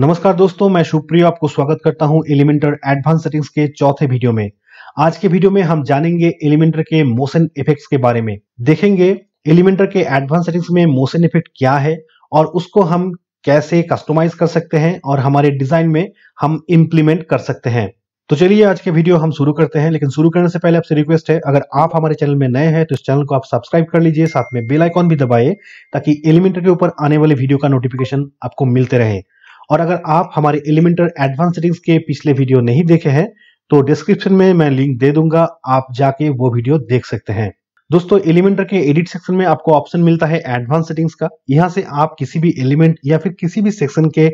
नमस्कार दोस्तों मैं शुभप्रिय आपको स्वागत करता हूं एलिमेंटर एडवांस सेटिंग्स के चौथे वीडियो में आज के वीडियो में हम जानेंगे एलिमेंटर के मोशन इफेक्ट्स के बारे में देखेंगे एलिमेंटर के एडवांस सेटिंग्स में मोशन इफेक्ट क्या है और उसको हम कैसे कस्टमाइज कर सकते हैं और हमारे डिजाइन में हम इम्प्लीमेंट कर सकते हैं तो चलिए आज के वीडियो हम शुरू करते हैं लेकिन शुरू करने से पहले आपसे रिक्वेस्ट है अगर आप हमारे चैनल में नए हैं तो इस चैनल को आप सब्सक्राइब कर लीजिए साथ में बेल आइकॉन भी दबाइए ताकि एलिमेंटर के ऊपर आने वाले वीडियो का नोटिफिकेशन आपको मिलते रहे और अगर आप हमारे एलिमेंटर एडवांस सेटिंग्स के पिछले वीडियो नहीं देखे हैं तो डिस्क्रिप्शन में मैं लिंक दे दूंगा आप जाके वो वीडियो देख सकते हैं दोस्तों एलिमेंटर के एडिट सेक्शन में आपको ऑप्शन मिलता है एडवांस सेटिंग्स का यहाँ से आप किसी भी एलिमेंट या फिर किसी भी सेक्शन के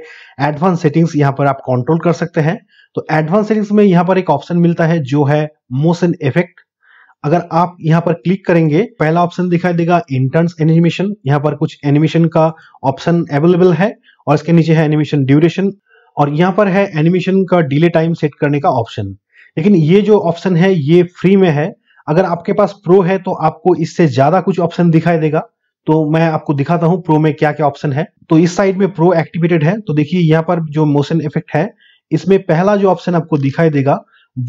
एडवांस सेटिंग्स यहाँ पर आप कंट्रोल कर सकते हैं तो एडवांस सेटिंग्स में यहाँ पर एक ऑप्शन मिलता है जो है मोशन इफेक्ट अगर आप यहाँ पर क्लिक करेंगे पहला ऑप्शन दिखाई देगा इंटर्न एनिमेशन यहाँ पर कुछ एनिमेशन का ऑप्शन अवेलेबल है और इसके नीचे है एनिमेशन ड्यूरेशन और यहाँ पर है एनिमेशन का डिले टाइम सेट करने का ऑप्शन लेकिन ये जो ऑप्शन है ये फ्री में है अगर आपके पास प्रो है तो आपको इससे ज्यादा कुछ ऑप्शन दिखाई देगा तो मैं आपको दिखाता हूँ प्रो में क्या क्या ऑप्शन है तो इस साइड में प्रो एक्टिवेटेड है तो देखिए यहाँ पर जो मोशन इफेक्ट है इसमें पहला जो ऑप्शन आपको दिखाई देगा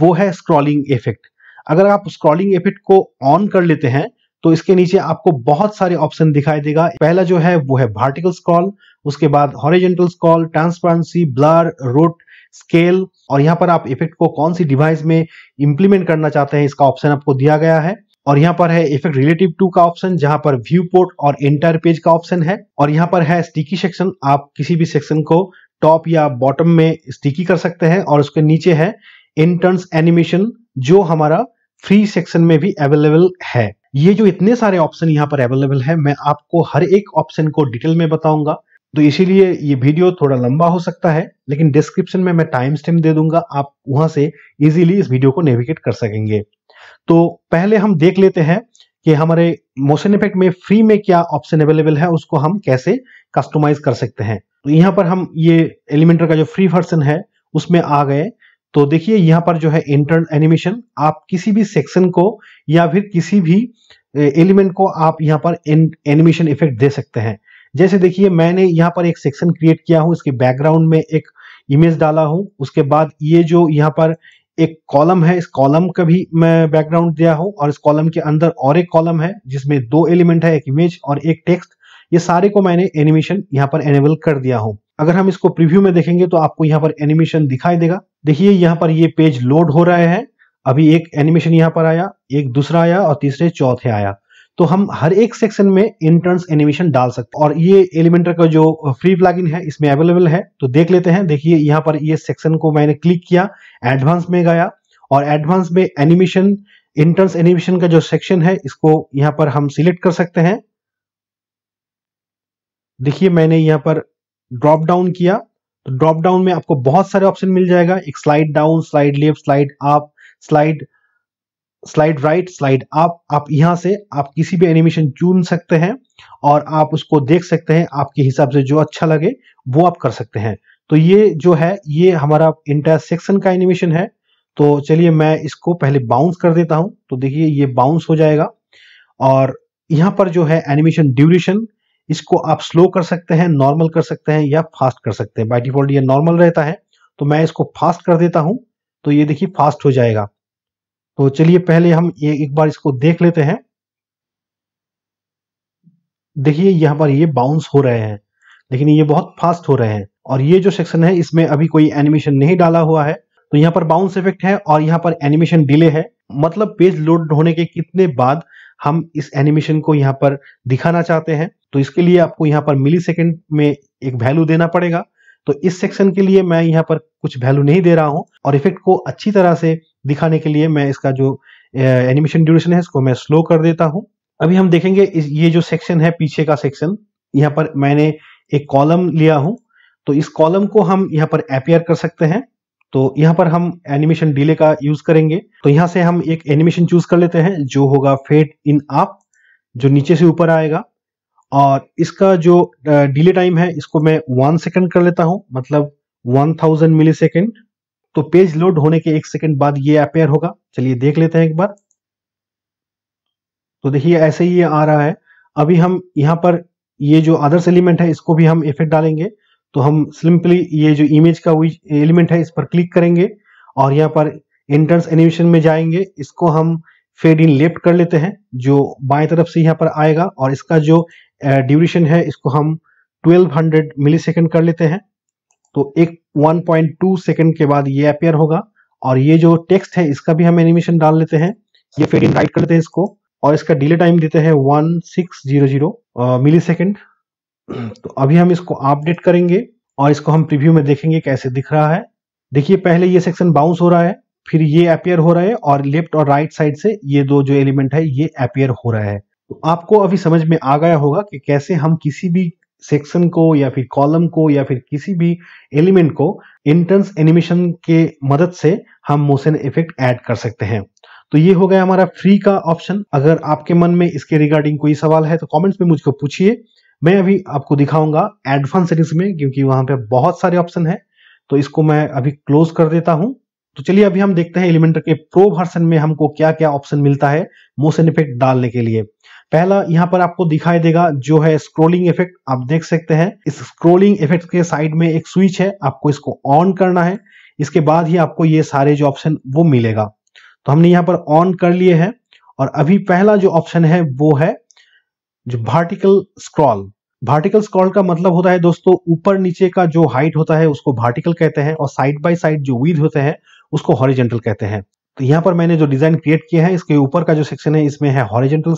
वो है स्क्रॉलिंग इफेक्ट अगर आप स्क्रॉलिंग इफेक्ट को ऑन कर लेते हैं तो इसके नीचे आपको बहुत सारे ऑप्शन दिखाई देगा पहला जो है वो है वर्टिकल स्क्रॉल उसके बाद horizontal scroll transparency blur rotate scale और यहाँ पर आप इफेक्ट को कौन सी डिवाइस में इंप्लीमेंट करना चाहते हैं इसका ऑप्शन आपको दिया गया है और यहाँ पर है इफेक्ट रिलेटिव टू का ऑप्शन जहां पर व्यू पोर्ट और एंटायर पेज का ऑप्शन है और यहाँ पर है स्टिकी सेक्शन आप किसी भी सेक्शन को टॉप या बॉटम में स्टिकी कर सकते हैं और उसके नीचे है इंटर्न्स एनिमेशन जो हमारा फ्री सेक्शन में भी अवेलेबल है ये जो इतने सारे ऑप्शन यहाँ पर अवेलेबल है मैं आपको हर एक ऑप्शन को डिटेल में बताऊंगा तो इसीलिए ये वीडियो थोड़ा लंबा हो सकता है लेकिन डिस्क्रिप्शन में मैं टाइम स्टेम दे दूंगा आप वहां से इजीली इस वीडियो को नेविगेट कर सकेंगे तो पहले हम देख लेते हैं कि हमारे मोशन इफेक्ट में फ्री में क्या ऑप्शन अवेलेबल है उसको हम कैसे कस्टमाइज कर सकते हैं तो यहाँ पर हम ये एलिमेंटर का जो फ्री वर्सन है उसमें आ गए तो देखिए यहाँ पर जो है इंटर्न एनिमेशन आप किसी भी सेक्शन को या फिर किसी भी एलिमेंट को आप यहाँ पर एनिमेशन इफेक्ट दे सकते हैं जैसे देखिए मैंने यहाँ पर एक सेक्शन क्रिएट किया हूँ इसके बैकग्राउंड में एक इमेज डाला हूँ उसके बाद ये जो यहाँ पर एक कॉलम है इस कॉलम का भी मैं बैकग्राउंड दिया हूँ और इस कॉलम के अंदर और एक कॉलम है जिसमें दो एलिमेंट है एक इमेज और एक टेक्स्ट ये सारे को मैंने एनिमेशन यहाँ पर एनेबल कर दिया हूँ अगर हम इसको प्रीव्यू में देखेंगे तो आपको यहाँ पर एनिमेशन दिखाई देगा देखिए यहाँ पर ये पेज लोड हो रहे हैं अभी एक एनिमेशन यहाँ पर आया एक दूसरा आया और तीसरे चौथे आया तो हम हर एक सेक्शन में इंटर्न्स एनिमेशन डाल सकते हैं और ये एलिमेंटर का जो फ्री प्लगइन है इसमें अवेलेबल है तो देख लेते हैं देखिए यहाँ पर ये सेक्शन को मैंने क्लिक किया एडवांस में गया और एडवांस में एनिमेशन इंटर्न्स एनिमेशन का जो सेक्शन है इसको यहाँ पर हम सिलेक्ट कर सकते हैं देखिए मैंने यहाँ पर ड्रॉप डाउन किया तो ड्रॉप डाउन में आपको बहुत सारे ऑप्शन मिल जाएगा एक slide down slide left slide up slide slide right slide up आप यहाँ से आप किसी भी एनिमेशन चुन सकते हैं और आप उसको देख सकते हैं आपके हिसाब से जो अच्छा लगे वो आप कर सकते हैं तो ये जो है ये हमारा इंटर सेक्शन का एनिमेशन है तो चलिए मैं इसको पहले बाउंस कर देता हूँ तो देखिए ये बाउंस हो जाएगा और यहां पर जो है एनिमेशन ड्यूरेशन इसको आप स्लो कर सकते हैं नॉर्मल कर सकते हैं या फास्ट कर सकते हैं बाई डिफॉल्ट ये नॉर्मल रहता है तो मैं इसको फास्ट कर देता हूँ तो ये देखिए फास्ट हो जाएगा तो चलिए पहले हम ये एक बार इसको देख लेते हैं देखिए यहाँ पर ये बाउंस हो रहे हैं लेकिन ये बहुत फास्ट हो रहे हैं और ये जो सेक्शन है इसमें अभी कोई एनिमेशन नहीं डाला हुआ है तो यहाँ पर बाउंस इफेक्ट है और यहाँ पर एनिमेशन डिले है मतलब पेज लोड होने के कितने बाद हम इस एनिमेशन को यहाँ पर दिखाना चाहते हैं तो इसके लिए आपको यहाँ पर मिली सेकेंड में एक वैल्यू देना पड़ेगा तो इस सेक्शन के लिए मैं यहाँ पर कुछ वैल्यू नहीं दे रहा हूँ और इफेक्ट को अच्छी तरह से दिखाने के लिए मैं इसका जो एनिमेशन ड्यूरेशन है इसको मैं स्लो कर देता हूँ अभी हम देखेंगे इस ये जो सेक्शन है पीछे का सेक्शन यहाँ पर मैंने एक कॉलम लिया हूं तो इस कॉलम को हम यहाँ पर अपेयर कर सकते हैं तो यहाँ पर हम एनिमेशन डिले का यूज करेंगे तो यहाँ से हम एक एनिमेशन चूज कर लेते हैं जो होगा फेड इन आप जो नीचे से ऊपर आएगा और इसका जो डिले टाइम है इसको मैं वन सेकेंड कर लेता हूँ मतलब वन थाउजेंड मिली सेकेंड तो पेज लोड होने के एक सेकंड बाद ये अपेयर होगा चलिए देख लेते हैं एक बार तो देखिए ऐसे ही ये आ रहा है अभी हम यहाँ पर ये जो अदर्स एलिमेंट है इसको भी हम इफेक्ट डालेंगे तो हम सिंपली ये जो इमेज का एलिमेंट है इस पर क्लिक करेंगे और यहाँ पर एंट्रेंस एनिमेशन में जाएंगे इसको हम फेड इन लेफ्ट कर लेते हैं जो बाएं तरफ से यहाँ पर आएगा और इसका जो ड्यूरेशन है इसको हम 1200 मिलीसेकंड कर लेते हैं तो एक 1.2 पॉइंट सेकेंड के बाद ये अपेयर होगा और ये जो टेक्स्ट है इसका भी हम एनिमेशन डाल लेते हैं ये फेड इन राइट करते हैं इसको और इसका डिले टाइम देते हैं one six zero zero millisecond तो अभी हम इसको अपडेट करेंगे और इसको हम प्रीव्यू में देखेंगे कैसे दिख रहा है देखिए पहले ये सेक्शन बाउंस हो रहा है फिर ये अपेयर हो रहा है और लेफ्ट और राइट साइड से ये दो जो एलिमेंट है ये अपेयर हो रहा है तो आपको अभी समझ में आ गया होगा कि कैसे हम किसी भी सेक्शन को या फिर कॉलम को या फिर किसी भी एलिमेंट को इंटर्न्स एनिमेशन के मदद से हम मोशन इफेक्ट ऐड कर सकते हैं तो ये हो गया हमारा फ्री का ऑप्शन अगर आपके मन में इसके रिगार्डिंग कोई सवाल है तो कमेंट्स में मुझको पूछिए मैं अभी आपको दिखाऊंगा एडवांस सेटिंग्स में क्योंकि वहां पे बहुत सारे ऑप्शन है तो इसको मैं अभी क्लोज कर देता हूं तो चलिए अभी हम देखते हैं एलिमेंटर के प्रो वर्सन में हमको क्या क्या ऑप्शन मिलता है मोशन इफेक्ट डालने के लिए पहला यहाँ पर आपको दिखाई देगा जो है स्क्रोलिंग इफेक्ट आप देख सकते हैं इस स्क्रोलिंग इफेक्ट के साइड में एक स्विच है आपको इसको ऑन करना है इसके बाद ही आपको ये सारे जो ऑप्शन वो मिलेगा तो हमने यहाँ पर ऑन कर लिए हैं और अभी पहला जो ऑप्शन है वो है जो भार्टिकल स्क्रॉल भार्टिकल स्क्रॉल का मतलब होता है दोस्तों ऊपर नीचे का जो हाइट होता है उसको भार्टिकल कहते हैं और साइड बाय साइड जो वीड होते हैं उसको हॉरिजेंटल कहते हैं तो यहाँ पर मैंने जो डिजाइन क्रिएट किया है इसके ऊपर का जो सेक्शन है इसमें है हॉरिजेंटल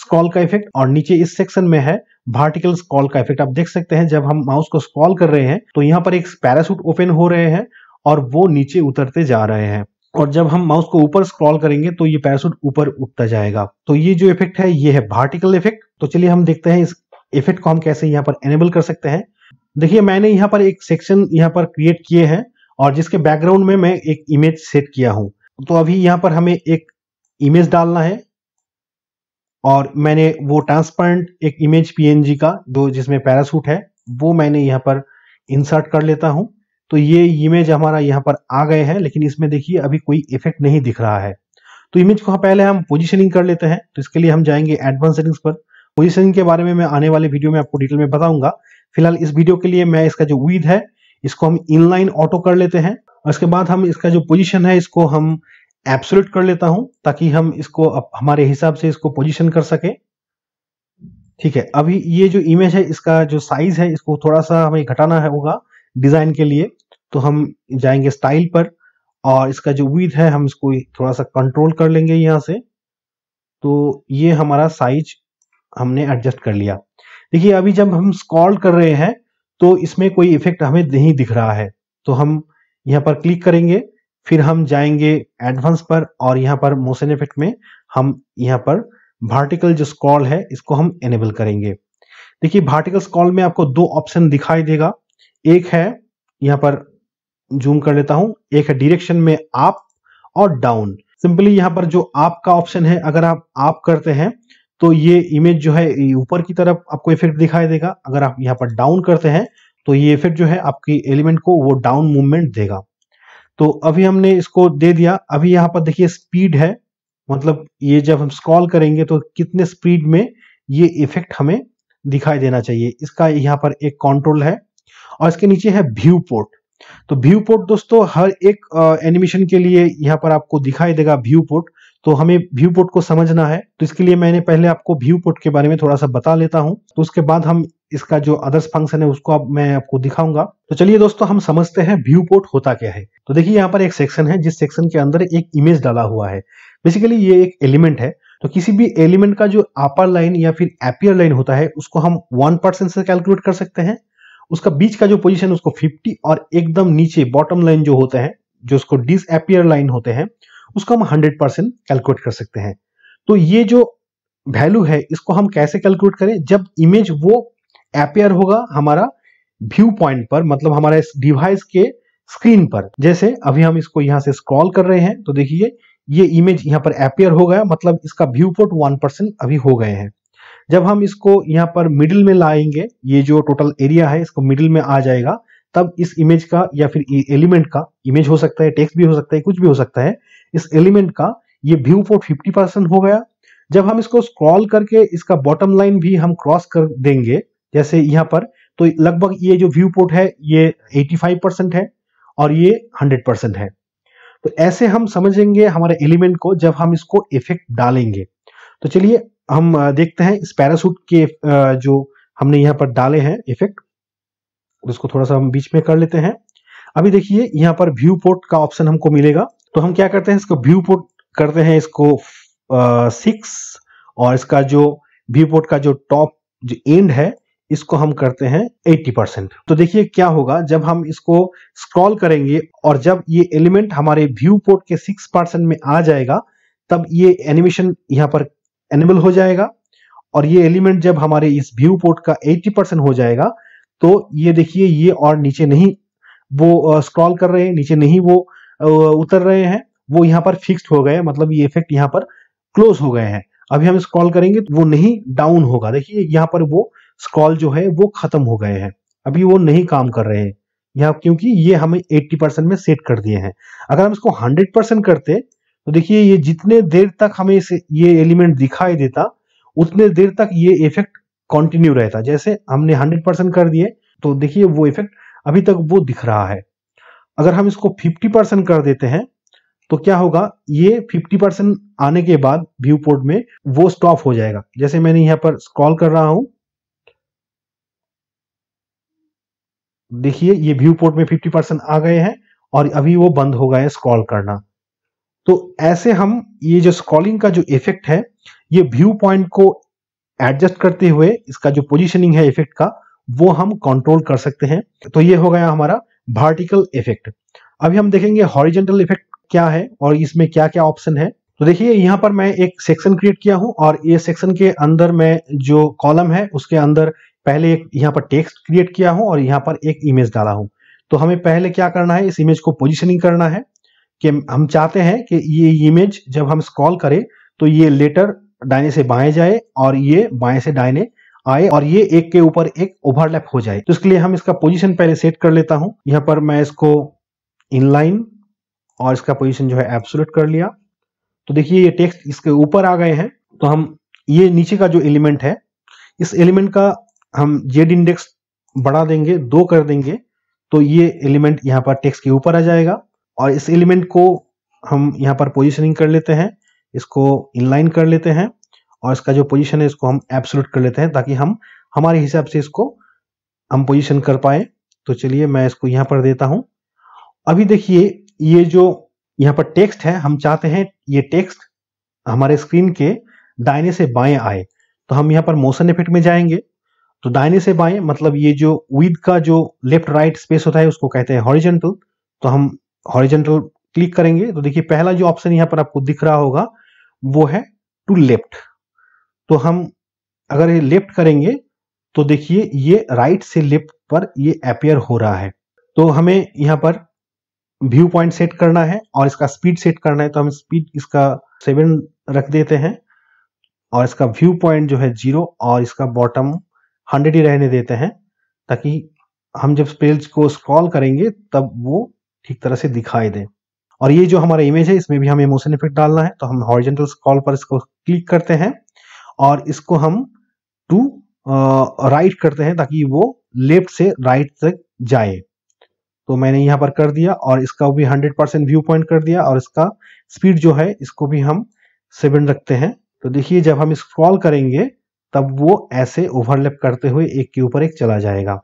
स्कॉल का इफेक्ट और नीचे इस सेक्शन में है वर्टिकल स्कॉल का इफेक्ट आप देख सकते हैं जब हम माउस को स्कॉल कर रहे हैं तो यहाँ पर एक पैरासूट ओपन हो रहे हैं और वो नीचे उतरते जा रहे हैं और जब हम माउस को ऊपर स्क्रॉल करेंगे तो ये पैरासूट ऊपर उठता जाएगा तो ये जो इफेक्ट है ये है वर्टिकल इफेक्ट तो चलिए हम देखते हैं इस इफेक्ट को हम कैसे यहाँ पर एनेबल कर सकते हैं देखिए मैंने यहाँ पर एक सेक्शन यहाँ पर क्रिएट किए हैं और जिसके बैकग्राउंड में मैं एक इमेज सेट किया हूं तो अभी यहाँ पर हमें एक इमेज डालना है और मैंने वो ट्रांसपेरेंट एक इमेज पीएनजी का दो जिसमें पैरासूट है वो मैंने यहाँ पर इंसर्ट कर लेता हूँ तो ये इमेज हमारा यहाँ पर आ गए हैं लेकिन इसमें देखिए अभी कोई इफेक्ट नहीं दिख रहा है तो इमेज को पहले हम पोजिशनिंग कर लेते हैं तो इसके लिए हम जाएंगे एडवांस सेटिंग्स पर पोजिशनिंग के बारे में मैं आने वाले वीडियो में आपको डिटेल में बताऊंगा फिलहाल इस वीडियो के लिए मैं इसका जो उद है इसको हम इनलाइन ऑटो कर लेते हैं और इसके बाद हम इसका जो पोजिशन है इसको हम एब्सोल्यूट कर लेता हूं ताकि हम इसको हमारे हिसाब से इसको पोजीशन कर सके ठीक है अभी ये जो इमेज है इसका जो साइज है इसको थोड़ा सा हमें घटाना होगा डिजाइन के लिए तो हम जाएंगे स्टाइल पर और इसका जो विथ है हम इसको थोड़ा सा कंट्रोल कर लेंगे यहाँ से तो ये हमारा साइज हमने एडजस्ट कर लिया देखिए अभी जब हम स्क्रॉल कर रहे हैं तो इसमें कोई इफेक्ट हमें नहीं दिख रहा है तो हम यहाँ पर क्लिक करेंगे फिर हम जाएंगे एडवांस पर और यहाँ पर मोशन इफेक्ट में हम यहाँ पर भार्टिकल जो स्क्रॉल है इसको हम एनेबल करेंगे देखिए भार्टिकल स्क्रॉल में आपको दो ऑप्शन दिखाई देगा एक है यहाँ पर जूम कर लेता हूं एक है डिरेक्शन में आप और डाउन सिंपली यहाँ पर जो आप का ऑप्शन है अगर आप आप करते हैं तो ये इमेज जो है ऊपर की तरफ आपको इफेक्ट दिखाई देगा अगर आप यहाँ पर डाउन करते हैं तो ये इफेक्ट जो है आपकी एलिमेंट को वो डाउन मूवमेंट देगा तो अभी हमने इसको दे दिया अभी यहाँ पर देखिए स्पीड है मतलब ये जब हम स्क्रॉल करेंगे तो कितने स्पीड में ये इफेक्ट हमें दिखाई देना चाहिए इसका यहाँ पर एक कंट्रोल है और इसके नीचे है व्यू पोर्ट तो व्यू पोर्ट दोस्तों हर एक एनिमेशन के लिए यहाँ पर आपको दिखाई देगा व्यू पोर्ट तो हमें व्यू पोर्ट को समझना है तो इसके लिए मैंने पहले आपको व्यू पोर्ट के बारे में थोड़ा सा बता लेता हूँ तो उसके बाद हम इसका जो अदर्स फंक्शन है उसको अब मैं आपको दिखाऊंगा तो चलिए दोस्तों हम समझते हैं व्यू पोर्ट होता क्या है तो देखिए यहाँ पर एक सेक्शन है जिस सेक्शन के अंदर एक इमेज डाला हुआ है बेसिकली ये एक एलिमेंट है तो किसी भी एलिमेंट का जो अपर लाइन या फिर एपियर लाइन होता है उसको हम वन परसेंट से कैलकुलेट कर सकते हैं उसका बीच का जो पोजिशन उसको फिफ्टी और एकदम नीचे बॉटम लाइन जो होते हैं जो उसको डिस एपियर लाइन होते हैं उसको हम हंड्रेड परसेंट कैलकुलेट कर सकते हैं तो ये जो वैल्यू है इसको हम कैसे कैलकुलेट करें जब इमेज वो अपेयर होगा हमारा व्यू पॉइंट पर मतलब हमारे इस डिवाइस के स्क्रीन पर जैसे अभी हम इसको यहां से स्क्रॉल कर रहे हैं तो देखिए ये इमेज यहाँ पर अपेयर हो गया मतलब इसका व्यू पोर्ट वन परसेंट अभी हो गए हैं जब हम इसको यहाँ पर मिडिल में लाएंगे ये जो टोटल एरिया है इसको मिडिल में आ जाएगा तब इस इमेज का या फिर एलिमेंट का इमेज हो सकता है टेक्स्ट भी हो सकता है कुछ भी हो सकता है इस एलिमेंट का ये व्यू पोर्ट फिफ्टी परसेंट हो गया जब हम इसको स्क्रॉल करके इसका बॉटम लाइन भी हम क्रॉस कर देंगे जैसे यहाँ पर तो लगभग ये जो व्यू पोर्ट है ये 85 परसेंट है और ये 100 परसेंट है तो ऐसे हम समझेंगे हमारे एलिमेंट को जब हम इसको इफेक्ट डालेंगे तो चलिए हम देखते हैं इस पैरासूट के जो हमने यहाँ पर डाले हैं इफेक्ट उसको थोड़ा सा हम बीच में कर लेते हैं अभी देखिए यहाँ पर व्यू पोर्ट का ऑप्शन हमको मिलेगा तो हम क्या करते हैं इसको व्यू पोर्ट करते हैं इसको सिक्स और इसका जो व्यू पोर्ट का जो टॉप जो एंड है इसको हम करते हैं 80 परसेंट तो देखिए क्या होगा जब हम इसको स्क्रॉल करेंगे और जब ये एलिमेंट हमारे व्यू पोर्ट के 6 परसेंट में आ जाएगा तब ये एनिमेशन यहाँ पर एनेबल हो जाएगा और ये एलिमेंट जब हमारे इस व्यू पोर्ट का 80 परसेंट हो जाएगा तो ये देखिए ये और नीचे नहीं वो स्क्रॉल कर रहे हैं नीचे नहीं वो उतर रहे हैं वो यहाँ पर फिक्स हो गए मतलब ये इफेक्ट यहाँ पर क्लोज हो गए हैं अभी हम स्क्रॉल करेंगे तो वो नहीं डाउन होगा देखिए यहाँ पर वो स्क्रॉल जो है वो खत्म हो गए हैं अभी वो नहीं काम कर रहे हैं यहाँ क्योंकि ये हमें 80 परसेंट में सेट कर दिए हैं अगर हम इसको 100 परसेंट करते तो देखिए ये जितने देर तक हमें ये एलिमेंट दिखाई देता उतने देर तक ये इफेक्ट कंटिन्यू रहता जैसे हमने 100 परसेंट कर दिए तो देखिए वो इफेक्ट अभी तक वो दिख रहा है अगर हम इसको 50 परसेंट कर देते हैं तो क्या होगा ये 50 परसेंट आने के बाद व्यू पोर्ट में वो स्टॉप हो जाएगा जैसे मैंने यहाँ पर स्क्रॉल कर रहा हूँ देखिए ये व्यू पोर्ट में 50 परसेंट आ गए हैं और अभी वो बंद हो गए स्क्रॉल करना तो ऐसे हम ये जो स्क्रॉलिंग का जो इफेक्ट है ये व्यू पॉइंट को एडजस्ट करते हुए इसका जो पोजिशनिंग है इफेक्ट का वो हम कंट्रोल कर सकते हैं तो ये हो गया हमारा वर्टिकल इफेक्ट अभी हम देखेंगे हॉरिजेंटल इफेक्ट क्या है और इसमें क्या क्या ऑप्शन है तो देखिए यहाँ पर मैं एक सेक्शन क्रिएट किया हूं और ये सेक्शन के अंदर मैं जो कॉलम है उसके अंदर पहले एक यहाँ पर टेक्स्ट क्रिएट किया हूं और यहाँ पर एक इमेज डाला हूं तो हमें पहले क्या करना है इस इमेज को पोजिशनिंग करना है कि हम चाहते हैं कि ये इमेज जब हम स्क्रॉल करें तो ये लेटर डायने से बाएं जाए और ये बाएं से डायने आए और ये एक के ऊपर एक ओवरलैप हो जाए तो इसके लिए हम इसका पोजीशन पहले सेट कर लेता हूं यहाँ पर मैं इसको इनलाइन और इसका पोजीशन जो है एब्सोल्यूट कर लिया तो देखिए ये टेक्स्ट इसके ऊपर आ गए हैं तो हम ये नीचे का जो एलिमेंट है इस एलिमेंट का हम जेड इंडेक्स बढ़ा देंगे दो कर देंगे तो ये एलिमेंट यहाँ पर टेक्स के ऊपर आ जाएगा और इस एलिमेंट को हम यहाँ पर पोजिशनिंग कर लेते हैं इसको इनलाइन कर लेते हैं और इसका जो पोजीशन है इसको हम एब्सोल्यूट कर लेते हैं ताकि हम हमारे हिसाब से इसको हम पोजीशन कर पाए तो चलिए मैं इसको यहाँ पर देता हूँ अभी देखिए ये जो यहाँ पर टेक्स्ट है हम चाहते हैं ये टेक्स्ट हमारे स्क्रीन के दाहिने से बाएं आए तो हम यहाँ पर मोशन इफेक्ट में जाएंगे तो दाहिने से बाएं मतलब ये जो विद का जो लेफ्ट राइट स्पेस होता है उसको कहते हैं हॉरिजेंटल तो हम हॉरिजेंटल क्लिक करेंगे तो देखिए पहला जो ऑप्शन यहाँ पर आपको दिख रहा होगा वो है टू लेफ्ट तो हम अगर ये लेफ्ट करेंगे तो देखिए ये राइट से लेफ्ट पर ये अपेयर हो रहा है तो हमें यहाँ पर व्यू पॉइंट सेट करना है और इसका स्पीड सेट करना है तो हम स्पीड इसका सेवन रख देते हैं और इसका व्यू पॉइंट जो है जीरो और इसका बॉटम हंड्रेड ही रहने देते हैं ताकि हम जब पेज को स्क्रॉल करेंगे तब वो ठीक तरह से दिखाई दे और ये जो हमारा इमेज है इसमें भी हमें मोशन इफेक्ट डालना है तो हम हॉरिजेंटल स्क्रॉल पर इसको क्लिक करते हैं और इसको हम टू राइट करते हैं ताकि वो लेफ्ट से राइट तक जाए तो मैंने यहाँ पर कर दिया और इसका भी 100 परसेंट व्यू पॉइंट कर दिया और इसका स्पीड जो है इसको भी हम सेवन रखते हैं तो देखिए जब हम स्क्रॉल करेंगे तब वो ऐसे ओवरलैप करते हुए एक के ऊपर एक चला जाएगा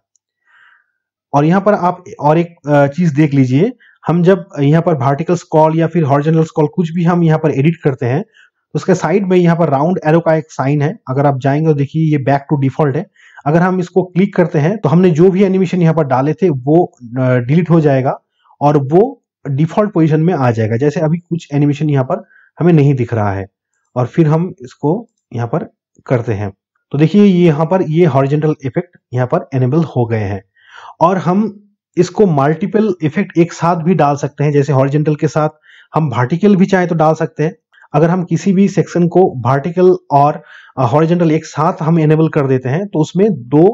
और यहाँ पर आप और एक चीज देख लीजिए हम जब यहाँ पर वर्टिकल स्कॉल या फिर हॉर्जनल स्कॉल कुछ भी हम यहाँ पर एडिट करते हैं तो उसके साइड में यहाँ पर राउंड एरो का एक साइन है अगर आप जाएंगे तो देखिए ये बैक टू डिफॉल्ट है अगर हम इसको क्लिक करते हैं तो हमने जो भी एनिमेशन यहाँ पर डाले थे वो डिलीट हो जाएगा और वो डिफॉल्ट पोजिशन में आ जाएगा जैसे अभी कुछ एनिमेशन यहाँ पर हमें नहीं दिख रहा है और फिर हम इसको यहाँ पर करते हैं तो देखिए यहाँ पर ये हॉरिजेंटल इफेक्ट यहाँ पर एनेबल हो गए हैं और हम इसको मल्टीपल इफेक्ट एक साथ भी डाल सकते हैं जैसे हॉरिजेंटल के साथ हम वर्टिकल भी चाहे तो डाल सकते हैं अगर हम किसी भी सेक्शन को वर्टिकल और हॉरिजेंटल एक साथ हम एनेबल कर देते हैं तो उसमें दो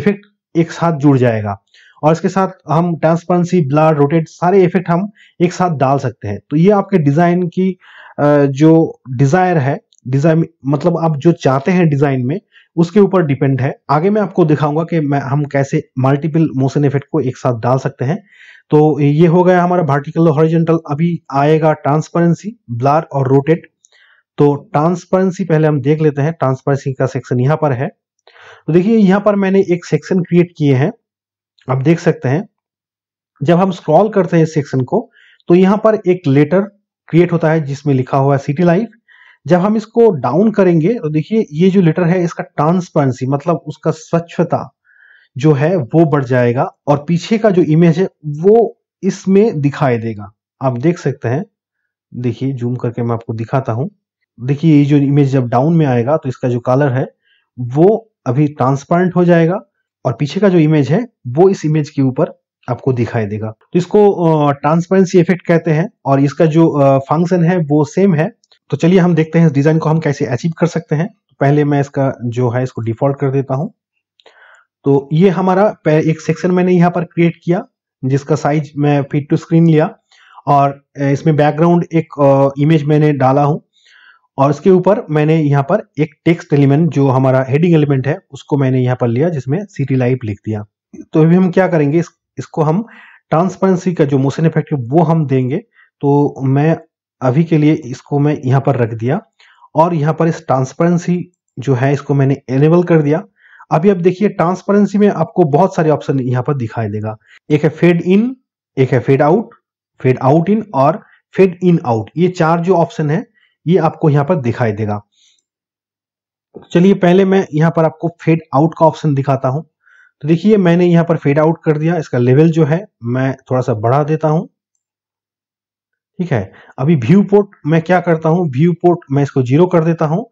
इफेक्ट एक साथ जुड़ जाएगा और इसके साथ हम ट्रांसपेरेंसी ब्लर रोटेट सारे इफेक्ट हम एक साथ डाल सकते हैं तो ये आपके डिज़ाइन की जो डिज़ायर है डिजाइन मतलब आप जो चाहते हैं डिजाइन में उसके ऊपर डिपेंड है आगे मैं आपको दिखाऊंगा कि मैं हम कैसे मल्टीपल मोशन इफेक्ट को एक साथ डाल सकते हैं तो ये हो गया हमारा वर्टिकल हॉरिजेंटल अभी आएगा ट्रांसपेरेंसी ब्लार और रोटेट तो ट्रांसपेरेंसी पहले हम देख लेते हैं ट्रांसपेरेंसी का सेक्शन यहाँ पर है तो देखिए यहाँ पर मैंने एक सेक्शन क्रिएट किए हैं आप देख सकते हैं जब हम स्क्रॉल करते हैं इस सेक्शन को तो यहाँ पर एक लेटर क्रिएट होता है जिसमें लिखा हुआ है सिटी लाइफ जब हम इसको डाउन करेंगे तो देखिए ये जो लेटर है इसका ट्रांसपेरेंसी मतलब उसका स्वच्छता जो है वो बढ़ जाएगा और पीछे का जो इमेज है वो इसमें दिखाई देगा आप देख सकते हैं देखिए जूम करके मैं आपको दिखाता हूं देखिए ये जो इमेज जब डाउन में आएगा तो इसका जो कलर है वो अभी ट्रांसपेरेंट हो जाएगा और पीछे का जो इमेज है वो इस इमेज के ऊपर आपको दिखाई देगा तो इसको ट्रांसपेरेंसी इफेक्ट कहते हैं और इसका जो फंक्शन है वो सेम है तो चलिए हम देखते हैं इस डिज़ाइन को हम कैसे अचीव कर सकते हैं पहले मैं इसका जो है इसको डिफॉल्ट कर देता हूं तो ये हमारा एक सेक्शन मैंने यहाँ पर क्रिएट किया जिसका साइज मैं फिट टू स्क्रीन लिया और इसमें बैकग्राउंड एक इमेज मैंने डाला हूं और इसके ऊपर मैंने यहाँ पर एक टेक्स्ट एलिमेंट जो हमारा हेडिंग एलिमेंट है उसको मैंने यहाँ पर लिया जिसमें सिटी लाइफ लिख दिया तो अभी हम क्या करेंगे इस, इसको हम ट्रांसपेरेंसी का जो मोशन इफेक्ट है वो हम देंगे तो मैं अभी के लिए इसको मैं यहाँ पर रख दिया और यहाँ पर इस ट्रांसपेरेंसी जो है इसको मैंने एनेबल कर दिया अभी आप देखिए ट्रांसपेरेंसी में आपको बहुत सारे ऑप्शन यहाँ पर दिखाई देगा एक है फेड इन एक है fade out fade out in और फेड इन आउट ये चार जो ऑप्शन है ये आपको यहाँ पर दिखाई देगा चलिए पहले मैं यहाँ पर आपको फेड आउट का ऑप्शन दिखाता हूं तो देखिए मैंने यहाँ पर फेड आउट कर दिया इसका लेवल जो है मैं थोड़ा सा बढ़ा देता हूं ठीक है अभी व्यू पोर्ट मैं क्या करता हूँ व्यू पोर्ट मैं इसको जीरो कर देता हूँ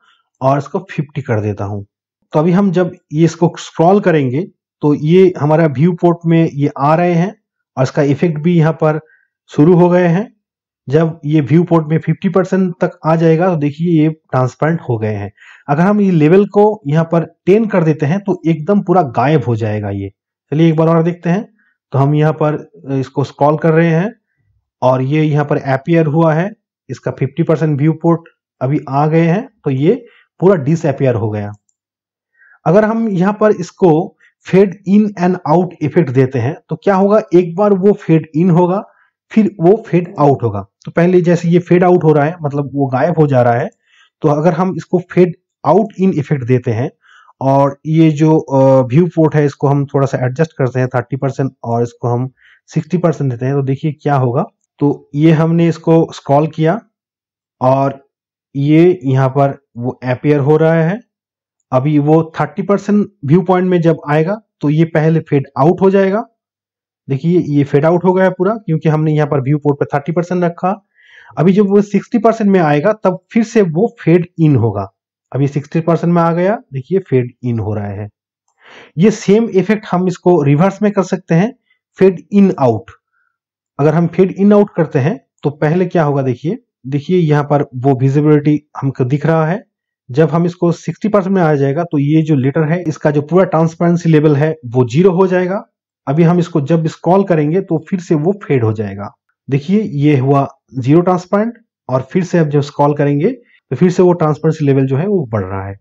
और इसको फिफ्टी कर देता हूँ तो अभी हम जब ये इसको स्क्रॉल करेंगे तो ये हमारा व्यू पोर्ट में ये आ रहे हैं और इसका इफेक्ट भी यहाँ पर शुरू हो गए हैं जब ये व्यू पोर्ट में 50 परसेंट तक आ जाएगा तो देखिए ये ट्रांसपेरेंट हो गए हैं अगर हम ये लेवल को यहाँ पर 10 कर देते हैं तो एकदम पूरा गायब हो जाएगा ये चलिए एक बार और देखते हैं तो हम यहाँ पर इसको स्क्रॉल कर रहे हैं और ये यहाँ पर एपियर हुआ है इसका 50 परसेंट व्यू पोर्ट अभी आ गए हैं तो ये पूरा डिस हो गया अगर हम यहाँ पर इसको fade in and out effect देते हैं तो क्या होगा एक बार वो फेड इन होगा फिर वो फेड आउट होगा तो पहले जैसे ये फेड आउट हो रहा है मतलब वो गायब हो जा रहा है तो अगर हम इसको फेड आउट इन इफेक्ट देते हैं और ये जो व्यू पोर्ट है इसको हम थोड़ा सा एडजस्ट करते हैं थर्टी परसेंट और इसको हम सिक्सटी परसेंट देते हैं तो देखिए क्या होगा तो ये हमने इसको स्क्रॉल किया और ये यहाँ पर वो अपेयर हो रहा है अभी वो 30 परसेंट व्यू पॉइंट में जब आएगा तो ये पहले फेड आउट हो जाएगा देखिए ये फेड आउट हो गया पूरा क्योंकि हमने यहाँ पर व्यू पोर्ट पर 30 परसेंट रखा अभी जब वो 60 परसेंट में आएगा तब फिर से वो फेड इन होगा अभी 60 परसेंट में आ गया देखिए फेड इन हो रहा है ये सेम इफेक्ट हम इसको रिवर्स में कर सकते हैं फेड इन आउट अगर हम फेड इन आउट करते हैं तो पहले क्या होगा देखिए देखिए यहाँ पर वो विजिबिलिटी हमको दिख रहा है जब हम इसको 60 परसेंट में आ जाएगा तो ये जो लेटर है इसका जो पूरा ट्रांसपेरेंसी लेवल है वो जीरो हो जाएगा अभी हम इसको जब स्कॉल करेंगे तो फिर से वो फेड हो जाएगा देखिए ये हुआ जीरो ट्रांसपेरेंट और फिर से अब जब स्कॉल करेंगे तो फिर से वो ट्रांसपेरेंसी लेवल जो है वो बढ़ रहा है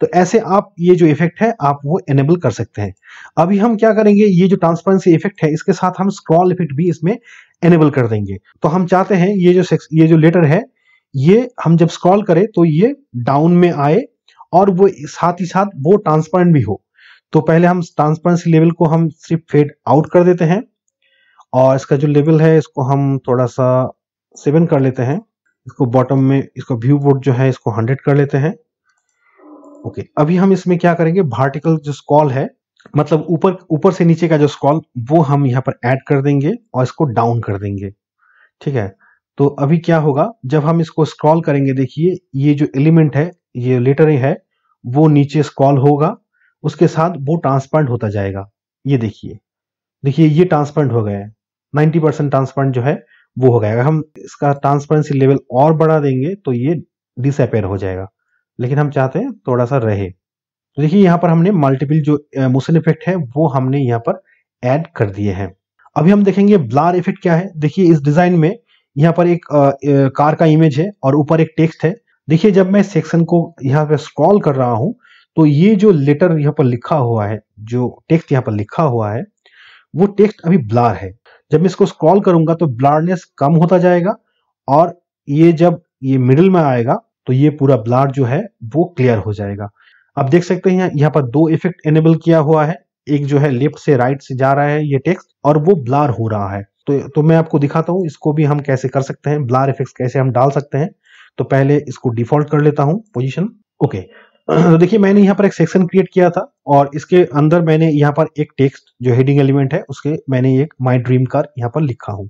तो ऐसे आप ये जो इफेक्ट है आप वो एनेबल कर सकते हैं अभी हम क्या करेंगे ये जो ट्रांसपेरेंसी इफेक्ट है इसके साथ हम स्क्रॉल इफेक्ट भी इसमें एनेबल कर देंगे तो हम चाहते हैं ये जो सेक्स ये जो लेटर है ये हम जब स्क्रॉल करें तो ये डाउन में आए और वो साथ ही साथ वो ट्रांसपेरेंट भी हो तो पहले हम ट्रांसपेरेंसी लेवल को हम सिर्फ फेड आउट कर देते हैं और इसका जो लेवल है इसको हम थोड़ा सा सेवन कर लेते हैं इसको बॉटम में इसका व्यू बोर्ड जो है इसको हंड्रेड कर लेते हैं ओके okay, अभी हम इसमें क्या करेंगे भार्टिकल जो स्कॉल है मतलब ऊपर ऊपर से नीचे का जो स्कॉल वो हम यहाँ पर ऐड कर देंगे और इसको डाउन कर देंगे ठीक है तो अभी क्या होगा जब हम इसको स्क्रॉल करेंगे देखिए ये जो एलिमेंट है ये लेटर है वो नीचे स्क्रॉल होगा उसके साथ वो ट्रांसपेरेंट होता जाएगा ये देखिए देखिए ये ट्रांसपेरेंट हो गया है नाइन्टी परसेंट ट्रांसपेरेंट जो है वो हो गया अगर हम इसका ट्रांसपेरेंसी लेवल और बढ़ा देंगे तो ये डिसअपेयर हो जाएगा लेकिन हम चाहते हैं थोड़ा सा रहे तो देखिए यहाँ पर हमने मल्टीपल जो मोशन इफेक्ट है वो हमने यहाँ पर ऐड कर दिए हैं अभी हम देखेंगे ब्लार इफेक्ट क्या है देखिए इस डिजाइन में यहाँ पर एक आ, आ, कार का इमेज है और ऊपर एक टेक्स्ट है देखिए जब मैं सेक्शन को यहाँ पे स्क्रॉल कर रहा हूँ तो ये जो लेटर यहाँ पर लिखा हुआ है जो टेक्स्ट यहाँ पर लिखा हुआ है वो टेक्स्ट अभी ब्लार है जब मैं इसको स्क्रॉल करूंगा तो ब्लारनेस कम होता जाएगा और ये जब ये मिडिल में आएगा तो ये पूरा ब्लार जो है वो क्लियर हो जाएगा आप देख सकते हैं यहाँ पर दो इफेक्ट एनेबल किया हुआ है एक जो है लेफ्ट से राइट से जा रहा है ये टेक्स्ट और वो ब्लार हो रहा है तो तो मैं आपको दिखाता हूँ इसको भी हम कैसे कर सकते हैं ब्लार इफेक्ट कैसे हम डाल सकते हैं तो पहले इसको डिफॉल्ट कर लेता हूँ पोजिशन ओके तो देखिए मैंने यहाँ पर एक सेक्शन क्रिएट किया था और इसके अंदर मैंने यहाँ पर एक टेक्स्ट जो हेडिंग एलिमेंट है उसके मैंने एक माई ड्रीम कार यहाँ पर लिखा हूँ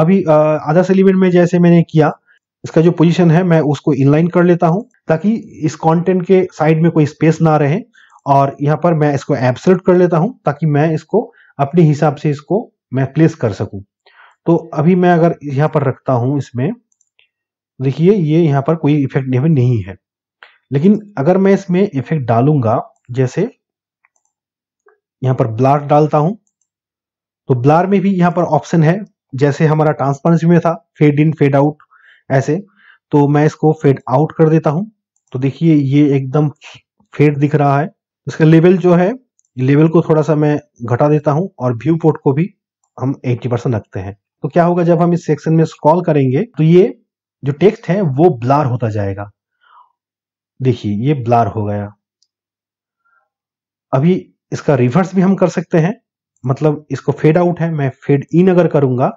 अभी अदर्स एलिमेंट में जैसे मैंने किया इसका जो पोजीशन है मैं उसको इनलाइन कर लेता हूं ताकि इस कंटेंट के साइड में कोई स्पेस ना रहे और यहाँ पर मैं इसको एब्सलूट कर लेता हूं ताकि मैं इसको अपने हिसाब से इसको मैं प्लेस कर सकूं तो अभी मैं अगर यहाँ पर रखता हूं इसमें देखिए ये यहाँ पर कोई इफेक्ट नहीं है लेकिन अगर मैं इसमें इफेक्ट डालूंगा जैसे यहाँ पर ब्लार डालता हूं तो ब्लार में भी यहाँ पर ऑप्शन है जैसे हमारा ट्रांसपेरेंसी में था फेड इन फेड आउट ऐसे तो मैं इसको फेड आउट कर देता हूं तो देखिए ये एकदम फेड दिख रहा है इसका लेवल जो है लेवल को थोड़ा सा मैं घटा देता हूं और व्यू पोर्ट को भी हम 80 परसेंट रखते हैं तो क्या होगा जब हम इस सेक्शन में स्क्रॉल करेंगे तो ये जो टेक्स्ट है वो ब्लार होता जाएगा देखिए ये ब्लार हो गया अभी इसका रिवर्स भी हम कर सकते हैं मतलब इसको फेड आउट है मैं फेड इन अगर करूंगा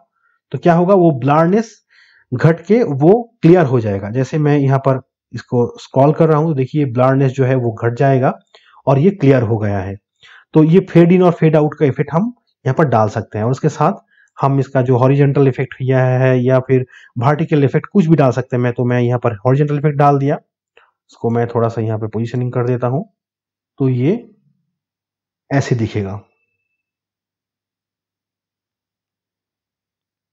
तो क्या होगा वो ब्लारनेस घट के वो क्लियर हो जाएगा जैसे मैं यहाँ पर इसको स्क्रॉल कर रहा हूँ तो देखिए ब्लारनेस जो है वो घट जाएगा और ये क्लियर हो गया है तो ये फेड इन और फेड आउट का इफेक्ट हम यहाँ पर डाल सकते हैं और उसके साथ हम इसका जो हॉरिजेंटल इफेक्ट किया है या फिर वर्टिकल इफेक्ट कुछ भी डाल सकते हैं मैं तो मैं यहाँ पर हॉरिजेंटल इफेक्ट डाल दिया इसको मैं थोड़ा सा यहाँ पर पोजिशनिंग कर देता हूँ तो ये ऐसे दिखेगा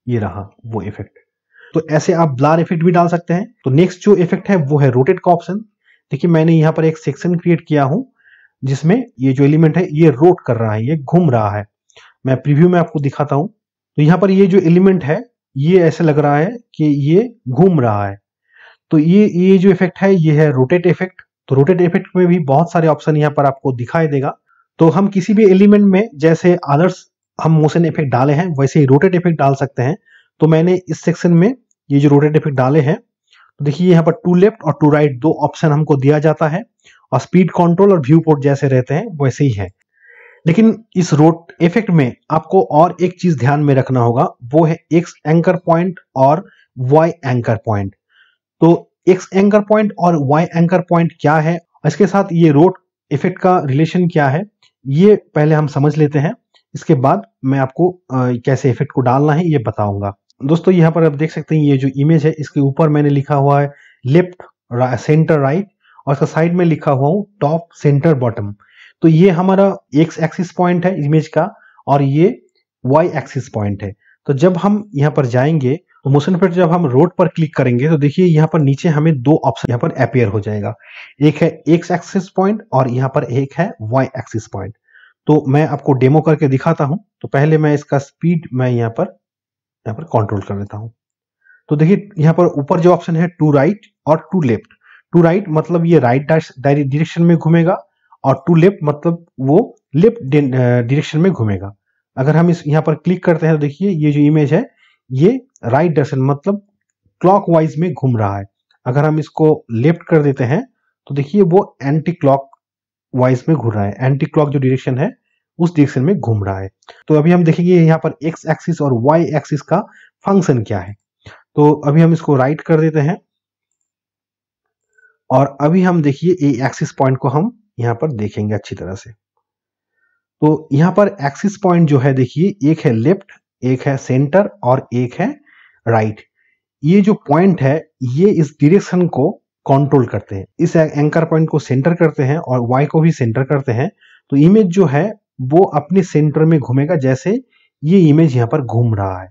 ये रहा वो इफेक्ट तो ऐसे आप ब्लार इफेक्ट भी डाल सकते हैं तो नेक्स्ट जो इफेक्ट है वो है रोटेट का ऑप्शन देखिए मैंने यहाँ पर एक सेक्शन क्रिएट किया हूँ जिसमें ये जो एलिमेंट है ये रोट कर रहा है ये घूम रहा है मैं प्रीव्यू में आपको दिखाता हूं तो यहाँ पर ये जो एलिमेंट है ये ऐसे लग रहा है कि ये घूम रहा है तो ये ये जो इफेक्ट है ये है रोटेट इफेक्ट तो रोटेट इफेक्ट में भी बहुत सारे ऑप्शन यहाँ पर आपको दिखाई देगा तो हम किसी भी एलिमेंट में जैसे अदर्स हम मोशन इफेक्ट डाले हैं वैसे ही रोटेट इफेक्ट डाल सकते हैं तो मैंने इस सेक्शन में ये जो रोटेट इफेक्ट डाले हैं तो देखिए यहाँ पर टू लेफ्ट और टू राइट दो ऑप्शन हमको दिया जाता है और स्पीड कंट्रोल और व्यू पोर्ट जैसे रहते हैं वैसे ही है लेकिन इस रोट इफेक्ट में आपको और एक चीज ध्यान में रखना होगा वो है एक्स एंकर पॉइंट और वाई एंकर पॉइंट तो एक्स एंकर पॉइंट और वाई एंकर पॉइंट क्या है इसके साथ ये रोट इफेक्ट का रिलेशन क्या है ये पहले हम समझ लेते हैं इसके बाद मैं आपको कैसे इफेक्ट को डालना है ये बताऊंगा दोस्तों यहाँ पर आप देख सकते हैं ये जो इमेज है इसके ऊपर मैंने लिखा हुआ है लेफ्ट सेंटर राइट और इसका साइड में लिखा हुआ हूँ टॉप सेंटर बॉटम तो ये हमारा एक्स एक्सिस पॉइंट है इमेज का और ये वाई एक्सिस पॉइंट है तो जब हम यहाँ पर जाएंगे तो मोशन पर जब हम रोड पर क्लिक करेंगे तो देखिए यहाँ पर नीचे हमें दो ऑप्शन यहाँ पर अपेयर हो जाएगा एक है एक्स एक्सिस पॉइंट और यहाँ पर एक है वाई एक्सिस पॉइंट तो मैं आपको डेमो करके दिखाता हूं तो पहले मैं इसका स्पीड मैं यहाँ पर यहाँ पर कंट्रोल कर लेता हूँ तो देखिए यहाँ पर ऊपर जो ऑप्शन है टू राइट और टू लेफ्ट टू राइट मतलब ये राइट डायरेक्शन में घूमेगा और टू लेफ्ट मतलब वो लेफ्ट डायरेक्शन में घूमेगा अगर हम इस यहाँ पर क्लिक करते हैं तो देखिए ये जो इमेज है ये राइट डायरेक्शन मतलब वाइज में घूम रहा है अगर हम इसको लेफ्ट कर देते हैं तो देखिए वो एंटी क्लॉक वाइज में घूम रहा है एंटी क्लॉक जो डायरेक्शन है उस डिरेक्शन में घूम रहा है तो अभी हम देखेंगे यहाँ पर एक्स एक्सिस और वाई एक्सिस का फंक्शन क्या है तो अभी हम इसको राइट कर देते हैं और अभी हम देखिए ए एक्सिस पॉइंट को हम यहाँ पर देखेंगे अच्छी तरह से तो यहाँ पर एक्सिस पॉइंट जो है देखिए एक है लेफ्ट एक है सेंटर और एक है राइट ये जो पॉइंट है ये इस डिरेक्शन को कंट्रोल करते हैं इस एंकर पॉइंट को सेंटर करते हैं और वाई को भी सेंटर करते हैं तो इमेज जो है वो अपने सेंटर में घूमेगा जैसे ये इमेज यहाँ पर घूम रहा है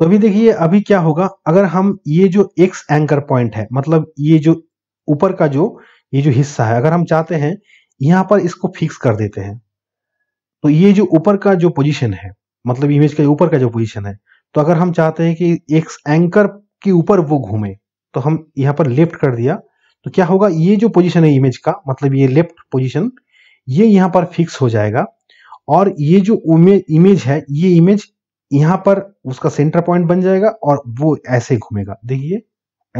तो अभी देखिए अभी क्या होगा अगर हम ये जो एक्स एंकर पॉइंट है मतलब ये जो ऊपर का जो ये जो हिस्सा है अगर हम चाहते हैं यहाँ पर इसको फिक्स कर देते हैं तो ये जो ऊपर का जो पोजीशन है मतलब इमेज का ऊपर का जो पोजीशन है तो अगर हम चाहते हैं कि एक्स एंकर के ऊपर वो घूमे तो हम यहाँ पर लेफ्ट कर दिया तो क्या होगा ये जो पोजीशन है इमेज का मतलब ये लेफ्ट पोजीशन ये यहाँ पर फिक्स हो जाएगा और ये जो इमेज है ये इमेज यहां पर उसका सेंटर पॉइंट बन जाएगा और वो ऐसे घूमेगा देखिए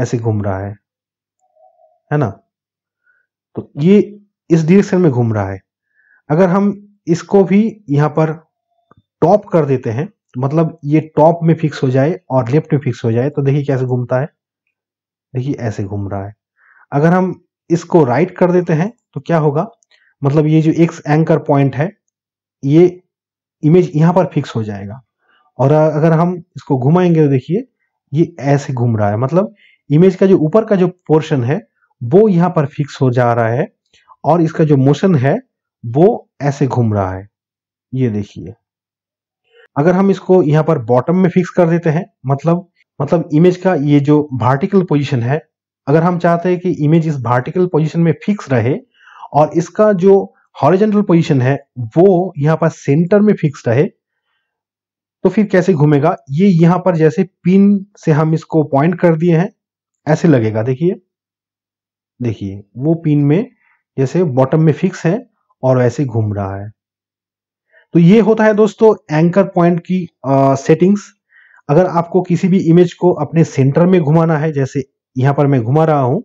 ऐसे घूम रहा है है ना तो ये इस डिरेक्शन में घूम रहा है अगर हम इसको भी यहाँ पर टॉप कर देते हैं तो मतलब ये टॉप में फिक्स हो जाए और लेफ्ट में फिक्स हो जाए तो देखिए कैसे घूमता है देखिए ऐसे घूम रहा है अगर हम इसको राइट कर देते हैं तो क्या होगा मतलब ये जो एक एंकर पॉइंट है ये इमेज यहाँ पर फिक्स हो जाएगा और अगर हम इसको घुमाएंगे तो देखिए ये ऐसे घूम रहा है मतलब इमेज का जो ऊपर का जो पोर्शन है वो यहाँ पर फिक्स हो जा रहा है और इसका जो मोशन है वो ऐसे घूम रहा है ये देखिए अगर हम इसको यहाँ पर बॉटम में फिक्स कर देते हैं मतलब मतलब इमेज का ये जो वर्टिकल पोजीशन है अगर हम चाहते हैं कि इमेज इस वर्टिकल पोजीशन में फिक्स रहे और इसका जो हॉरिजेंटल पोजीशन है वो यहाँ पर सेंटर में फिक्स रहे तो फिर कैसे घूमेगा ये यहाँ पर जैसे पिन से हम इसको पॉइंट कर दिए हैं ऐसे लगेगा देखिए देखिए वो पिन में जैसे बॉटम में फिक्स है और वैसे घूम रहा है तो ये होता है दोस्तों एंकर पॉइंट की सेटिंग्स अगर आपको किसी भी इमेज को अपने सेंटर में घुमाना है जैसे यहां पर मैं घुमा रहा हूं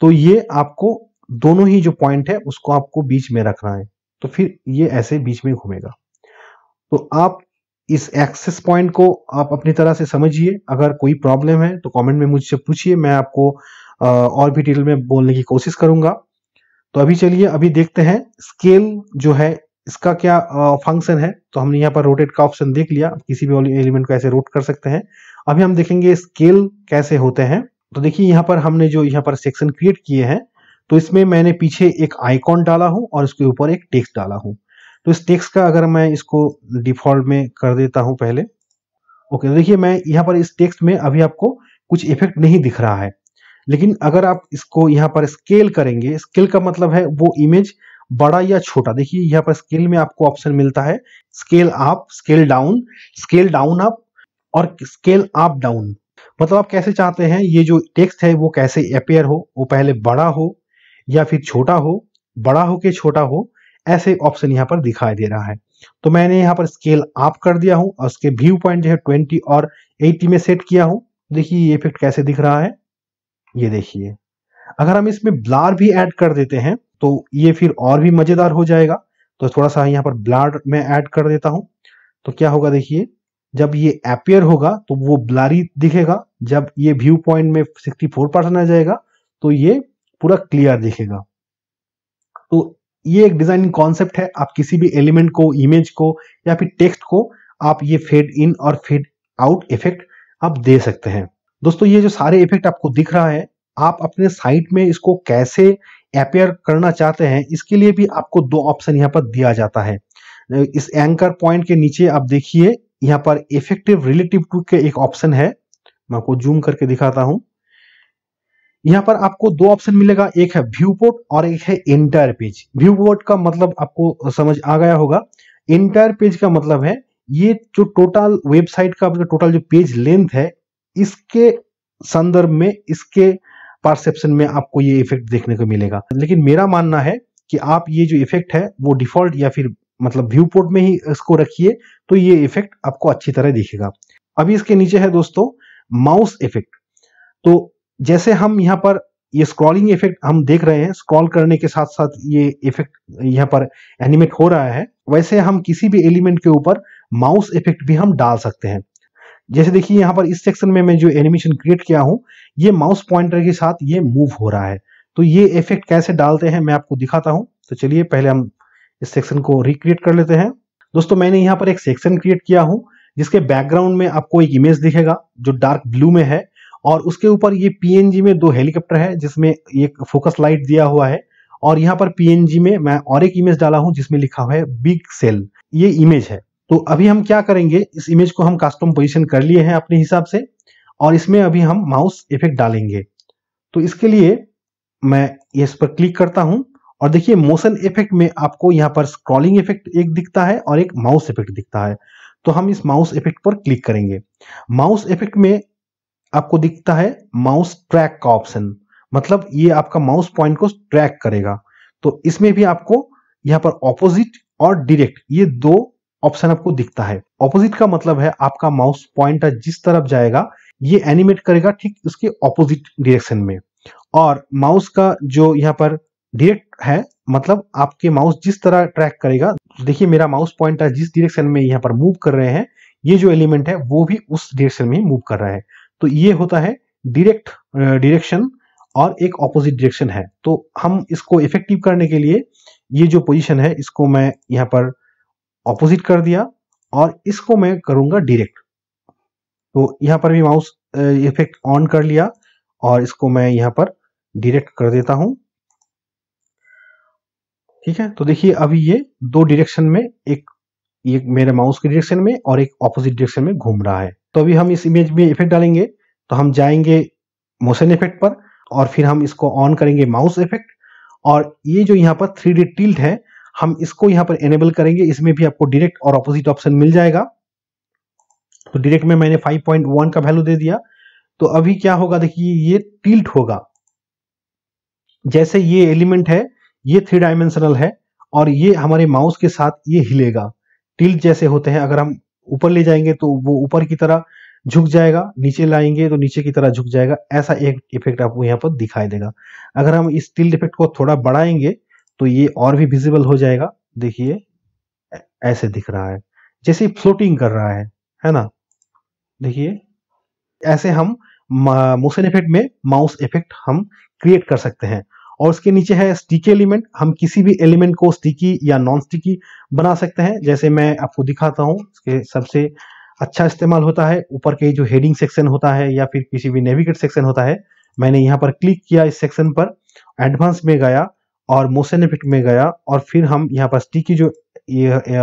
तो ये आपको दोनों ही जो पॉइंट है उसको आपको बीच में रखना है तो फिर ये ऐसे बीच में घूमेगा तो आप इस एक्सेस पॉइंट को आप अपनी तरह से समझिए अगर कोई प्रॉब्लम है तो कमेंट में मुझसे पूछिए मैं आपको और भी डिटेल में बोलने की कोशिश करूंगा तो अभी चलिए अभी देखते हैं स्केल जो है इसका क्या फंक्शन है तो हमने यहाँ पर रोटेट का ऑप्शन देख लिया किसी भी एलिमेंट को ऐसे रोट कर सकते हैं अभी हम देखेंगे स्केल कैसे होते हैं तो देखिए यहाँ पर हमने जो यहाँ पर सेक्शन क्रिएट किए हैं तो इसमें मैंने पीछे एक आइकॉन डाला हूं और इसके ऊपर एक टेक्स्ट डाला हूं तो इस टेक्स्ट का अगर मैं इसको डिफॉल्ट में कर देता हूं पहले ओके देखिए मैं यहाँ पर इस टेक्स्ट में अभी आपको कुछ इफेक्ट नहीं दिख रहा है लेकिन अगर आप इसको यहाँ पर स्केल करेंगे स्केल का मतलब है वो इमेज बड़ा या छोटा देखिए यहाँ पर स्केल में आपको ऑप्शन मिलता है scale up scale down scale down up और स्केल अप डाउन मतलब आप कैसे चाहते हैं ये जो टेक्स्ट है वो कैसे अपेयर हो वो पहले बड़ा हो या फिर छोटा हो बड़ा हो के छोटा हो ऐसे ऑप्शन यहाँ पर दिखाई दे रहा है तो मैंने यहाँ पर स्केल आप कर दिया हूं और उसके व्यू पॉइंट जो है ट्वेंटी और एट्टी में सेट किया हूं देखिए ये इफेक्ट कैसे दिख रहा है ये देखिए अगर हम इसमें ब्लार भी ऐड कर देते हैं तो ये फिर और भी मजेदार हो जाएगा तो थोड़ा सा यहाँ पर ब्लार में ऐड कर देता हूं तो क्या होगा देखिए जब ये एपियर होगा तो वो ब्लारी दिखेगा जब ये व्यू पॉइंट में 64 परसेंट आ जाएगा तो ये पूरा क्लियर दिखेगा तो ये एक डिजाइनिंग कॉन्सेप्ट है आप किसी भी एलिमेंट को इमेज को या फिर टेक्स्ट को आप ये फेड इन और फेड आउट इफेक्ट आप दे सकते हैं दोस्तों ये जो सारे इफेक्ट आपको दिख रहा है आप अपने साइट में इसको कैसे अपेयर करना चाहते हैं इसके लिए भी आपको दो ऑप्शन यहाँ पर दिया जाता है इस एंकर पॉइंट के नीचे आप देखिए यहाँ पर इफेक्टिव रिलेटिव टू के एक ऑप्शन है मैं आपको जूम करके दिखाता हूँ यहाँ पर आपको दो ऑप्शन मिलेगा एक है व्यू पोर्ट और एक है इंटायर पेज व्यू पोर्ट का मतलब आपको समझ आ गया होगा इंटायर पेज का मतलब है ये जो टोटल वेबसाइट का आपका टोटल जो पेज लेंथ है इसके संदर्भ में इसके परसेप्शन में आपको ये इफेक्ट देखने को मिलेगा लेकिन मेरा मानना है कि आप ये जो इफेक्ट है वो डिफॉल्ट या फिर मतलब व्यू पोर्ट में ही इसको रखिए तो ये इफेक्ट आपको अच्छी तरह दिखेगा अभी इसके नीचे है दोस्तों माउस इफेक्ट तो जैसे हम यहाँ पर ये स्क्रॉलिंग इफेक्ट हम देख रहे हैं स्क्रॉल करने के साथ साथ ये इफेक्ट यहाँ पर एनिमेट हो रहा है वैसे हम किसी भी एलिमेंट के ऊपर माउस इफेक्ट भी हम डाल सकते हैं जैसे देखिए यहाँ पर इस सेक्शन में मैं जो एनिमेशन क्रिएट किया हूँ ये माउस पॉइंटर के साथ ये मूव हो रहा है तो ये इफेक्ट कैसे डालते हैं मैं आपको दिखाता हूँ तो चलिए पहले हम इस सेक्शन को रिक्रिएट कर लेते हैं दोस्तों मैंने यहाँ पर एक सेक्शन क्रिएट किया हूँ जिसके बैकग्राउंड में आपको एक इमेज दिखेगा जो डार्क ब्लू में है और उसके ऊपर ये पीएनजी में दो हेलीकॉप्टर है जिसमें एक फोकस लाइट दिया हुआ है और यहाँ पर पीएनजी में मैं और एक इमेज डाला हूँ जिसमें लिखा हुआ है बिग सेल ये इमेज है तो अभी हम क्या करेंगे इस इमेज को हम कस्टम पोजिशन कर लिए हैं अपने हिसाब से और इसमें अभी हम माउस इफेक्ट डालेंगे तो इसके लिए मैं इस पर क्लिक करता हूं और देखिए मोशन इफेक्ट में आपको यहाँ पर स्क्रॉलिंग इफेक्ट एक दिखता है और एक माउस इफेक्ट दिखता है तो हम इस माउस इफेक्ट पर क्लिक करेंगे माउस इफेक्ट में आपको दिखता है माउस ट्रैक का ऑप्शन मतलब ये आपका माउस पॉइंट को ट्रैक करेगा तो इसमें भी आपको यहाँ पर ऑपोजिट और डायरेक्ट ये दो ऑप्शन आपको दिखता है ऑपोजिट का मतलब है आपका माउस पॉइंटर जिस तरफ जाएगा ये एनिमेट करेगा ठीक उसके ऑपोजिट डिरेक्शन में और माउस का जो यहाँ पर डायरेक्ट है मतलब आपके माउस जिस तरह ट्रैक करेगा देखिए मेरा माउस पॉइंटर जिस डिरेक्शन में यहाँ पर मूव कर रहे हैं ये जो एलिमेंट है वो भी उस डिरेक्शन में मूव कर रहा है तो ये होता है डायरेक्ट डायरेक्शन और एक ऑपोजिट डायरेक्शन है तो हम इसको इफेक्टिव करने के लिए ये जो पोजीशन है इसको मैं यहाँ पर ऑपोजिट कर दिया और इसको मैं करूँगा डायरेक्ट तो यहाँ पर भी माउस इफेक्ट ऑन कर लिया और इसको मैं यहाँ पर डायरेक्ट कर देता हूँ ठीक है तो देखिए अभी ये दो डायरेक्शन में एक ये मेरे माउस के डायरेक्शन में और एक ऑपोजिट डायरेक्शन में घूम रहा है तो अभी हम इस इमेज में इफेक्ट डालेंगे तो हम जाएंगे मोशन इफेक्ट पर और फिर हम इसको ऑन करेंगे माउस इफेक्ट और ये जो यहाँ पर थ्री डी टिल्ट है हम इसको यहाँ पर एनेबल करेंगे इसमें भी आपको डायरेक्ट और ऑपोजिट ऑप्शन मिल जाएगा तो डायरेक्ट में मैंने 5.1 का वैल्यू दे दिया तो अभी क्या होगा देखिए ये टिल्ट होगा जैसे ये एलिमेंट है ये थ्री डायमेंशनल है और ये हमारे माउस के साथ ये हिलेगा टिल्ट जैसे होते हैं अगर हम ऊपर ले जाएंगे तो वो ऊपर की तरह झुक जाएगा नीचे लाएंगे तो नीचे की तरह झुक जाएगा ऐसा एक इफेक्ट आपको यहाँ पर दिखाई देगा अगर हम इस टिल्ड इफेक्ट को थोड़ा बढ़ाएंगे तो ये और भी विजिबल हो जाएगा देखिए ऐसे दिख रहा है जैसे फ्लोटिंग कर रहा है है ना देखिए ऐसे हम मोशन इफेक्ट में माउस इफेक्ट हम क्रिएट कर सकते हैं और उसके नीचे है स्टिकी एलिमेंट हम किसी भी एलिमेंट को स्टिकी या नॉन स्टिकी बना सकते हैं जैसे मैं आपको दिखाता हूँ इसके सबसे अच्छा इस्तेमाल होता है ऊपर के जो हेडिंग सेक्शन होता है या फिर किसी भी नेविगेट सेक्शन होता है मैंने यहाँ पर क्लिक किया इस सेक्शन पर एडवांस में गया और मोशन इफेक्ट में गया और फिर हम यहाँ पर स्टिकी जो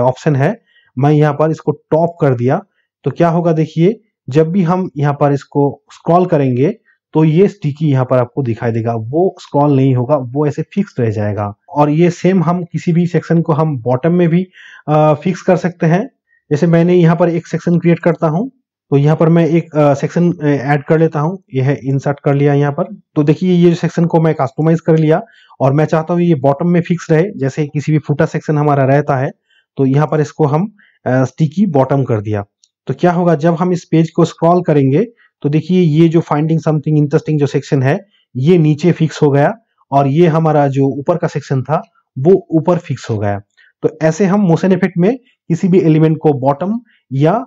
ऑप्शन है मैं यहाँ पर इसको टॉप कर दिया तो क्या होगा देखिए जब भी हम यहाँ पर इसको स्क्रॉल करेंगे तो ये स्टिकी यहाँ पर आपको दिखाई देगा वो स्क्रॉल नहीं होगा वो ऐसे फिक्स रह जाएगा और ये सेम हम किसी भी सेक्शन को हम बॉटम में भी आ, फिक्स कर सकते हैं जैसे मैंने यहाँ पर एक सेक्शन क्रिएट करता हूँ तो यहाँ पर मैं एक सेक्शन ऐड कर लेता हूँ यह इंसर्ट कर लिया यहाँ पर तो देखिए ये सेक्शन को मैं कस्टमाइज कर लिया और मैं चाहता हूँ ये बॉटम में फिक्स रहे जैसे किसी भी फूटा सेक्शन हमारा रहता है तो यहाँ पर इसको हम स्टिकी बॉटम कर दिया तो क्या होगा जब हम इस पेज को स्क्रॉल करेंगे तो देखिए ये जो फाइंडिंग समथिंग इंटरेस्टिंग जो सेक्शन है ये नीचे फिक्स हो गया और ये हमारा जो ऊपर का सेक्शन था वो ऊपर फिक्स हो गया तो ऐसे हम मोशन इफेक्ट में किसी भी एलिमेंट को बॉटम या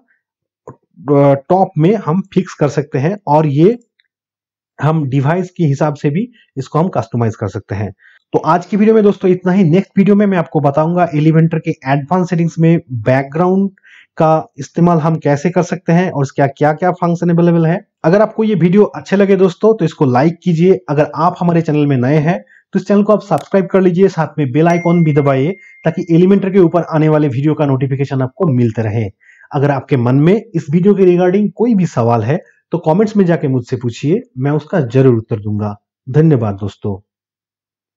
टॉप में हम फिक्स कर सकते हैं और ये हम डिवाइस के हिसाब से भी इसको हम कस्टमाइज कर सकते हैं तो आज की वीडियो में दोस्तों इतना ही नेक्स्ट वीडियो में मैं आपको बताऊंगा एलिमेंटर के एडवांस सेटिंग्स में बैकग्राउंड का इस्तेमाल हम कैसे कर सकते हैं और इसका क्या क्या फंक्शन अवेलेबल है अगर आपको ये वीडियो अच्छे लगे दोस्तों तो इसको लाइक कीजिए अगर आप हमारे चैनल में नए हैं तो इस चैनल को आप सब्सक्राइब कर लीजिए साथ में बेल आइकॉन भी दबाइए ताकि एलिमेंटर के ऊपर आने वाले वीडियो का नोटिफिकेशन आपको मिलते रहे अगर आपके मन में इस वीडियो के रिगार्डिंग कोई भी सवाल है तो कमेंट्स में जाके मुझसे पूछिए मैं उसका जरूर उत्तर दूंगा धन्यवाद दोस्तों